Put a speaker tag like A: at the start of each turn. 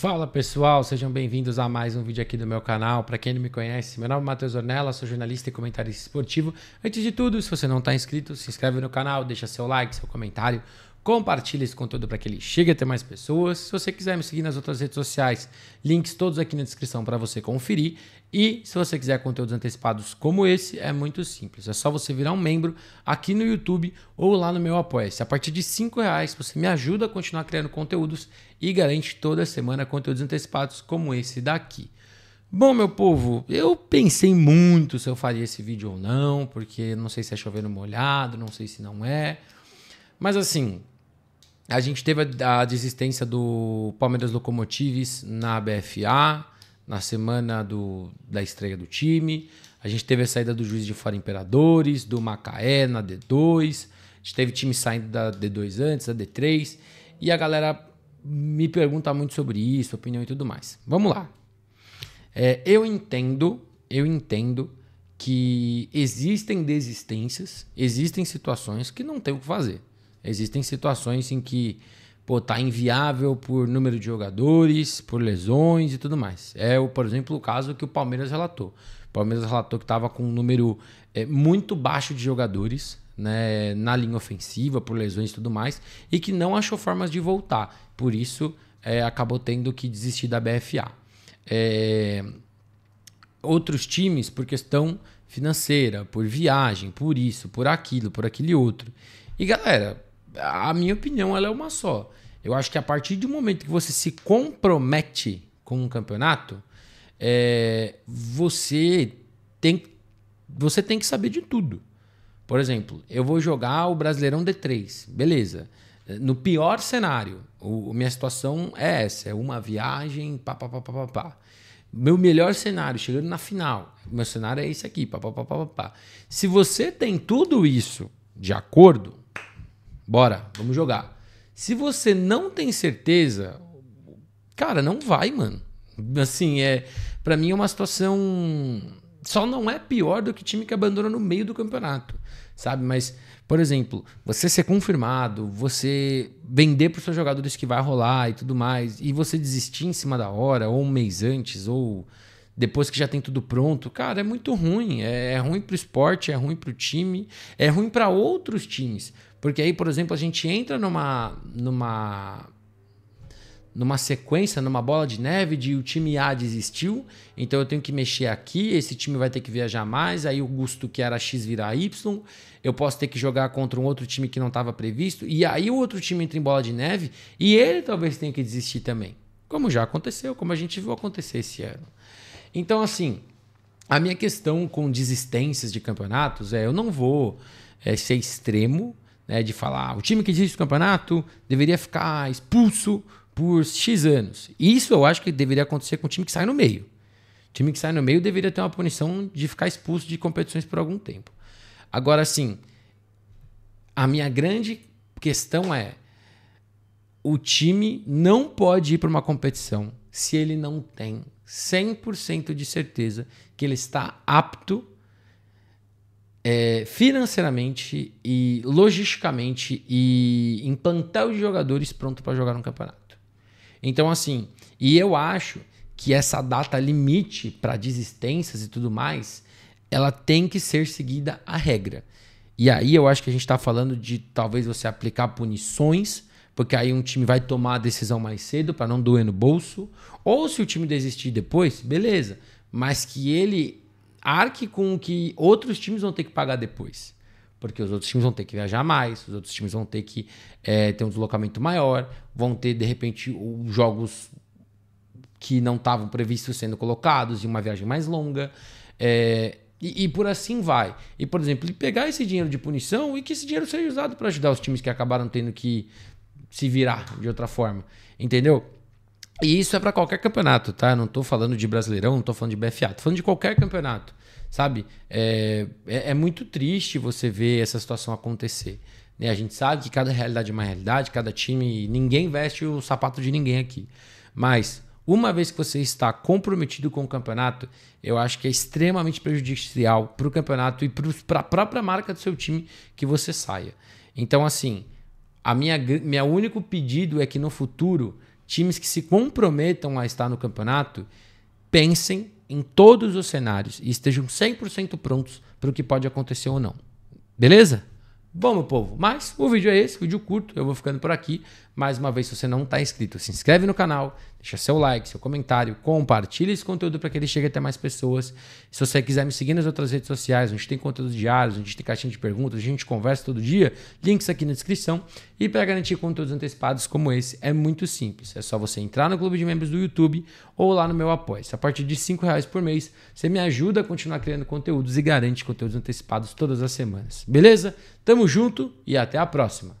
A: Fala pessoal, sejam bem-vindos a mais um vídeo aqui do meu canal. Para quem não me conhece, meu nome é Matheus Ornella, sou jornalista e comentarista esportivo. Antes de tudo, se você não está inscrito, se inscreve no canal, deixa seu like, seu comentário, Compartilhe esse conteúdo para que ele chegue até mais pessoas. Se você quiser me seguir nas outras redes sociais, links todos aqui na descrição para você conferir. E se você quiser conteúdos antecipados como esse, é muito simples. É só você virar um membro aqui no YouTube ou lá no meu Apoia-se. A partir de R$ reais você me ajuda a continuar criando conteúdos e garante toda semana conteúdos antecipados como esse daqui. Bom, meu povo, eu pensei muito se eu faria esse vídeo ou não, porque não sei se é chovendo molhado, não sei se não é. Mas assim, a gente teve a, a desistência do Palmeiras Locomotives na BFA, na semana do, da estreia do time. A gente teve a saída do juiz de fora Imperadores, do Macaé na D2. A gente teve time saindo da D2 antes, da D3. E a galera me pergunta muito sobre isso, opinião e tudo mais. Vamos lá. É, eu entendo, eu entendo que existem desistências, existem situações que não tem o que fazer. Existem situações em que pô, tá inviável por número de jogadores, por lesões e tudo mais. É, o, por exemplo, o caso que o Palmeiras relatou. O Palmeiras relatou que estava com um número é, muito baixo de jogadores né, na linha ofensiva, por lesões e tudo mais, e que não achou formas de voltar. Por isso, é, acabou tendo que desistir da BFA. É, outros times, por questão financeira, por viagem, por isso, por aquilo, por aquele outro. E galera, a minha opinião ela é uma só. Eu acho que a partir do momento que você se compromete com um campeonato, é, você tem você tem que saber de tudo. Por exemplo, eu vou jogar o Brasileirão D3, beleza? No pior cenário, o, minha situação é essa, é uma viagem, pá, pá, pá, pá, pá, pá. Meu melhor cenário, chegando na final, meu cenário é esse aqui, pá, pá, pá, pá, pá, pá. Se você tem tudo isso de acordo, bora, vamos jogar. Se você não tem certeza, cara, não vai, mano. Assim, é, para mim é uma situação só não é pior do que time que abandona no meio do campeonato, sabe? Mas, por exemplo, você ser confirmado, você vender para os seus jogadores que vai rolar e tudo mais, e você desistir em cima da hora, ou um mês antes, ou depois que já tem tudo pronto, cara, é muito ruim. É, é ruim para o esporte, é ruim para o time, é ruim para outros times. Porque aí, por exemplo, a gente entra numa numa numa sequência, numa bola de neve de o time A desistiu, então eu tenho que mexer aqui, esse time vai ter que viajar mais, aí o custo que era X virar Y, eu posso ter que jogar contra um outro time que não estava previsto, e aí o outro time entra em bola de neve e ele talvez tenha que desistir também. Como já aconteceu, como a gente viu acontecer esse ano. Então, assim, a minha questão com desistências de campeonatos é eu não vou é, ser extremo né, de falar o time que existe o campeonato deveria ficar expulso por X anos. Isso eu acho que deveria acontecer com o time que sai no meio. O time que sai no meio deveria ter uma punição de ficar expulso de competições por algum tempo. Agora, sim, a minha grande questão é: o time não pode ir para uma competição se ele não tem 100% de certeza que ele está apto é, financeiramente e logisticamente e em plantel de jogadores pronto para jogar no campeonato. Então, assim, e eu acho que essa data limite para desistências e tudo mais, ela tem que ser seguida a regra. E aí eu acho que a gente está falando de talvez você aplicar punições, porque aí um time vai tomar a decisão mais cedo para não doer no bolso. Ou se o time desistir depois, beleza. Mas que ele arque com o que outros times vão ter que pagar depois. Porque os outros times vão ter que viajar mais, os outros times vão ter que é, ter um deslocamento maior, vão ter, de repente, jogos que não estavam previstos sendo colocados e uma viagem mais longa. É, e, e, por assim vai. E, por exemplo, pegar esse dinheiro de punição e que esse dinheiro seja usado para ajudar os times que acabaram tendo que se virar de outra forma. Entendeu? E isso é para qualquer campeonato, tá? Não tô falando de Brasileirão, não tô falando de BFA, tô falando de qualquer campeonato, sabe? É, é, é muito triste você ver essa situação acontecer. Né? A gente sabe que cada realidade é uma realidade, cada time, ninguém veste o sapato de ninguém aqui. Mas uma vez que você está comprometido com o campeonato, eu acho que é extremamente prejudicial para o campeonato e para a própria marca do seu time que você saia. Então, assim, a minha, meu único pedido é que no futuro times que se comprometam a estar no campeonato pensem em todos os cenários e estejam 100% prontos para o que pode acontecer ou não. Beleza? Bom, meu povo, mas o vídeo é esse, vídeo curto, eu vou ficando por aqui. Mais uma vez, se você não está inscrito, se inscreve no canal, deixa seu like, seu comentário, compartilha esse conteúdo para que ele chegue até mais pessoas. Se você quiser me seguir nas outras redes sociais, a gente tem conteúdo diário, a gente tem caixinha de perguntas, a gente conversa todo dia, links aqui na descrição. E para garantir conteúdos antecipados como esse, é muito simples. É só você entrar no clube de membros do YouTube ou lá no meu apoio. A partir de R$ reais por mês, você me ajuda a continuar criando conteúdos e garante conteúdos antecipados todas as semanas. Beleza? Tamo Tamo junto e até a próxima.